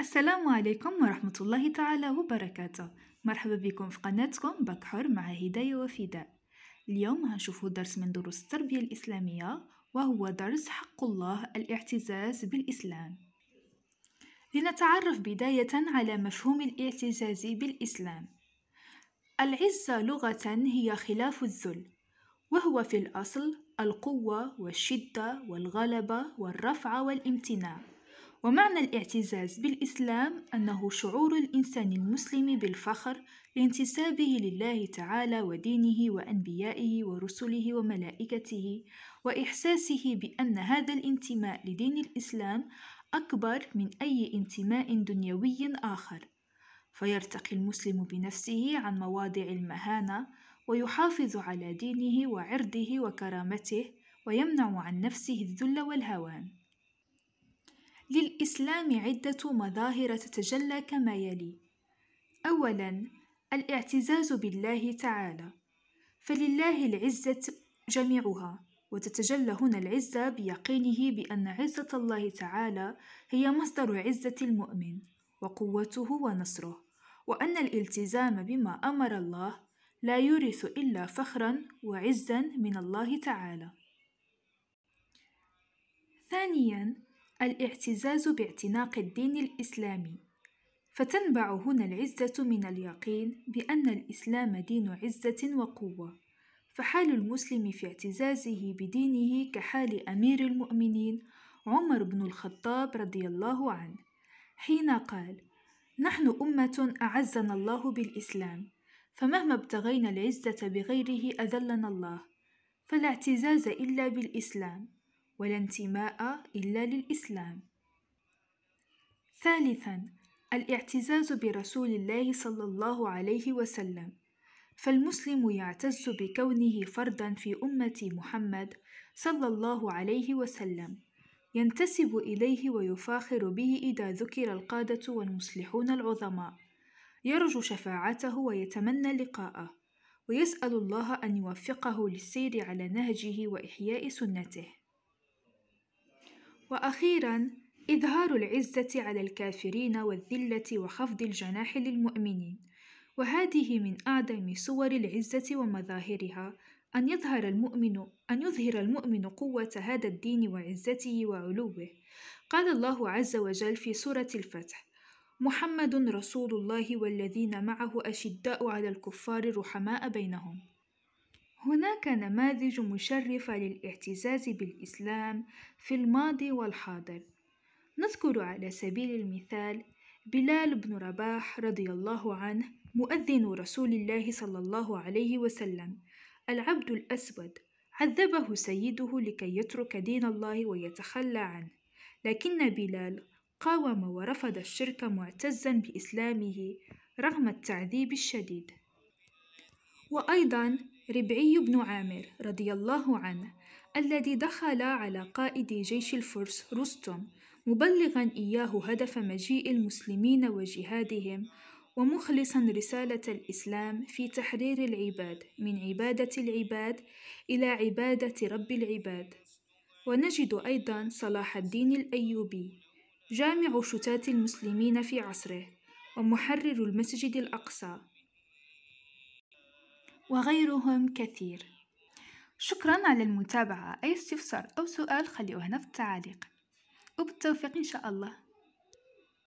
السلام عليكم ورحمة الله تعالى وبركاته مرحبا بكم في قناتكم بكحر مع هداية وفداء اليوم هنشوفوا درس من دروس التربية الإسلامية وهو درس حق الله الاعتزاز بالإسلام لنتعرف بداية على مفهوم الاعتزاز بالإسلام العزة لغة هي خلاف الذل وهو في الأصل القوة والشدة والغلبة والرفع والامتناع ومعنى الاعتزاز بالإسلام أنه شعور الإنسان المسلم بالفخر لانتسابه لله تعالى ودينه وأنبيائه ورسله وملائكته وإحساسه بأن هذا الانتماء لدين الإسلام أكبر من أي انتماء دنيوي آخر فيرتقي المسلم بنفسه عن مواضع المهانة ويحافظ على دينه وعرضه وكرامته ويمنع عن نفسه الذل والهوان للإسلام عدة مظاهر تتجلى كما يلي: أولاً، الاعتزاز بالله تعالى، فلله العزة جميعها، وتتجلى هنا العزة بيقينه بأن عزة الله تعالى هي مصدر عزة المؤمن، وقوته ونصره، وأن الالتزام بما أمر الله لا يورث إلا فخرًا وعزًا من الله تعالى. ثانيًا، الاعتزاز باعتناق الدين الإسلامي فتنبع هنا العزة من اليقين بأن الإسلام دين عزة وقوة فحال المسلم في اعتزازه بدينه كحال أمير المؤمنين عمر بن الخطاب رضي الله عنه حين قال نحن أمة أعزنا الله بالإسلام فمهما ابتغينا العزة بغيره أذلنا الله فلا اعتزاز إلا بالإسلام ولا انتماء إلا للإسلام ثالثا الاعتزاز برسول الله صلى الله عليه وسلم فالمسلم يعتز بكونه فردا في أمة محمد صلى الله عليه وسلم ينتسب إليه ويفاخر به إذا ذكر القادة والمصلحون العظماء يرجو شفاعته ويتمنى لقاءه ويسأل الله أن يوفقه للسير على نهجه وإحياء سنته وأخيرا إظهار العزة على الكافرين والذلة وخفض الجناح للمؤمنين وهذه من أعظم صور العزة ومظاهرها أن يظهر المؤمن أن يظهر المؤمن قوة هذا الدين وعزته وعلوه قال الله عز وجل في سورة الفتح محمد رسول الله والذين معه أشداء على الكفار رحماء بينهم هناك نماذج مشرفة للاعتزاز بالإسلام في الماضي والحاضر نذكر على سبيل المثال بلال بن رباح رضي الله عنه مؤذن رسول الله صلى الله عليه وسلم العبد الأسود عذبه سيده لكي يترك دين الله ويتخلى عنه لكن بلال قاوم ورفض الشرك معتزا بإسلامه رغم التعذيب الشديد وأيضا ربعي بن عامر رضي الله عنه الذي دخل على قائد جيش الفرس رستم مبلغا إياه هدف مجيء المسلمين وجهادهم ومخلصا رسالة الإسلام في تحرير العباد من عبادة العباد إلى عبادة رب العباد ونجد أيضا صلاح الدين الأيوبي جامع شتات المسلمين في عصره ومحرر المسجد الأقصى وغيرهم كثير شكرا على المتابعة أي استفسار أو سؤال خليوه هنا في التعليق وبالتوفيق إن شاء الله